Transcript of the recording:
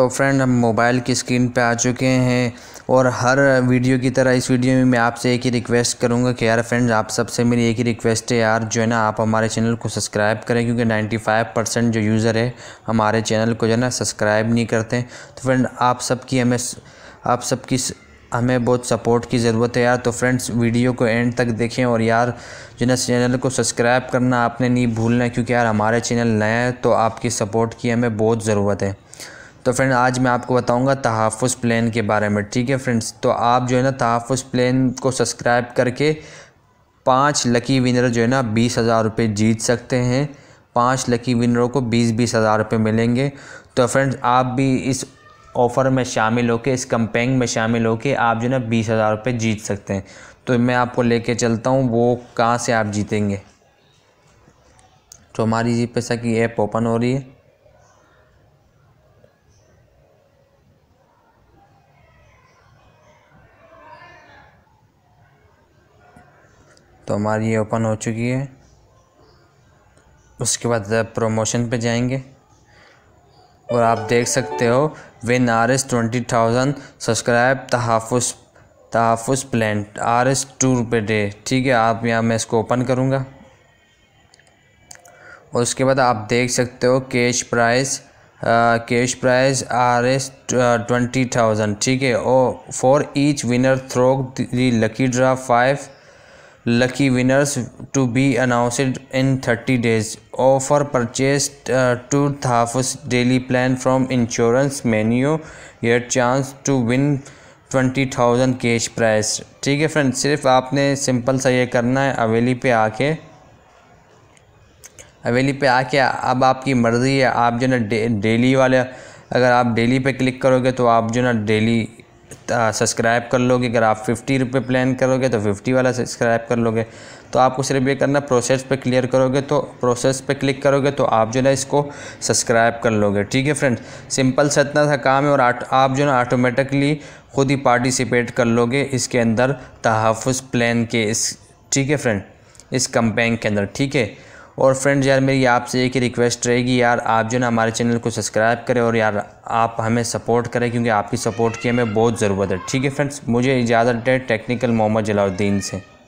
तो फ्रेंड हम मोबाइल की स्क्रीन पे आ चुके हैं और हर वीडियो की तरह इस वीडियो में मैं आपसे एक ही रिक्वेस्ट करूँगा कि यार फ्रेंड्स आप सबसे मेरी एक ही रिक्वेस्ट है यार जो है ना आप हमारे चैनल को सब्सक्राइब करें क्योंकि 95 परसेंट जो यूज़र है हमारे चैनल को जो है ना सब्सक्राइब नहीं करते तो फ्रेंड आप सबकी हमें आप सबकी हमें बहुत सपोर्ट की ज़रूरत है यार तो फ्रेंड्स वीडियो को एंड तक देखें और यार जो ना चैनल को सब्सक्राइब करना आपने नहीं भूलना क्योंकि यार हमारे चैनल नया है तो आपकी सपोर्ट की हमें बहुत ज़रूरत है तो फ्रेंड आज मैं आपको बताऊंगा तहफ़ प्लान के बारे में ठीक है फ्रेंड्स तो आप जो है ना तहफ़ प्लान को सब्सक्राइब करके पाँच लकी विनर जो है ना बीस हज़ार रुपये जीत सकते हैं पाँच लकी विनरों को बीस बीस हज़ार रुपये मिलेंगे तो फ्रेंड्स आप भी इस ऑफ़र में शामिल होके इस कंपेंग में शामिल होकर आप जो है ना बीस हज़ार रुपये जीत सकते हैं तो मैं आपको ले चलता हूँ वो कहाँ से आप जीतेंगे तो हमारी जी पैसा की ऐप ओपन हो रही है तो हमारी ये ओपन हो चुकी है उसके बाद प्रोमोशन पे जाएंगे और आप देख सकते हो win R S twenty thousand subscribe तहफ़ तहफ़ प्लान आर एस टू रुपये डे ठीक है आप यहाँ मैं इसको ओपन करूँगा और उसके बाद आप देख सकते हो cash price cash price R S twenty thousand ठीक है ओ for each winner through the lucky draw five lucky winners to be announced in thirty days offer purchase to थाफस daily plan from insurance menu your chance to win twenty thousand cash price ठीक है friend सिर्फ आपने simple सा ये करना है अवेली पे आके अवेली पे आके अब आपकी मर्ज़ी है आप जो ना डेली वाले अगर आप डेली पे क्लिक करोगे तो आप जो ना डेली सब्सक्राइब कर लोगे अगर आप फिफ्टी रुपये प्लान करोगे तो फिफ्टी वाला सब्सक्राइब कर लोगे तो आपको सिर्फ ये करना प्रोसेस पे क्लियर करोगे तो प्रोसेस पे क्लिक करोगे तो आप जो ना इसको सब्सक्राइब कर लोगे ठीक है फ्रेंड्स सिंपल से इतना सा काम है और आप जो ना ऑटोमेटिकली ख़ुद ही पार्टिसिपेट कर लोगे इसके अंदर तहफ़ प्लान के इस ठीक है फ्रेंड इस कंपेन के अंदर ठीक है और फ्रेंड्स यार मेरी आपसे एक ही रिक्वेस्ट रहेगी यार आप जो ना हमारे चैनल को सब्सक्राइब करें और यार आप हमें सपोर्ट करें क्योंकि आपकी सपोर्ट की हमें बहुत ज़रूरत है ठीक है फ्रेंड्स मुझे इजाज़त है टेक्निकल मोहम्मद जलाउद्दीन से